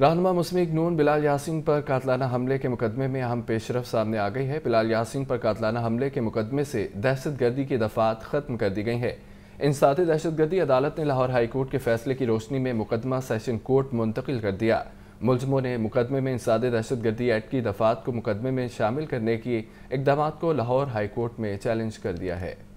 रहनमा मुस्लिम नून बिलाल यासिन पर कातलाना हमले के मुकदमे में अहम पेशरफ सामने आ गई है बिलाल यासिन पर कातलाना हमले के मुकदमे से दहशत गर्दी की दफात ख़त्म कर दी गई है इन दहशतगर्दी दहशत गर्दी अदालत ने लाहौर हाई कोर्ट के फैसले की रोशनी में मुकदमा सेशन कोर्ट मुंतकिल कर दिया मुलजमों ने मुकदमे में इंसाद दहशत गर्दी एक्ट की दफात को मुकदमे में शामिल करने की इकदाम को लाहौर हाई कोर्ट में चैलेंज कर दिया है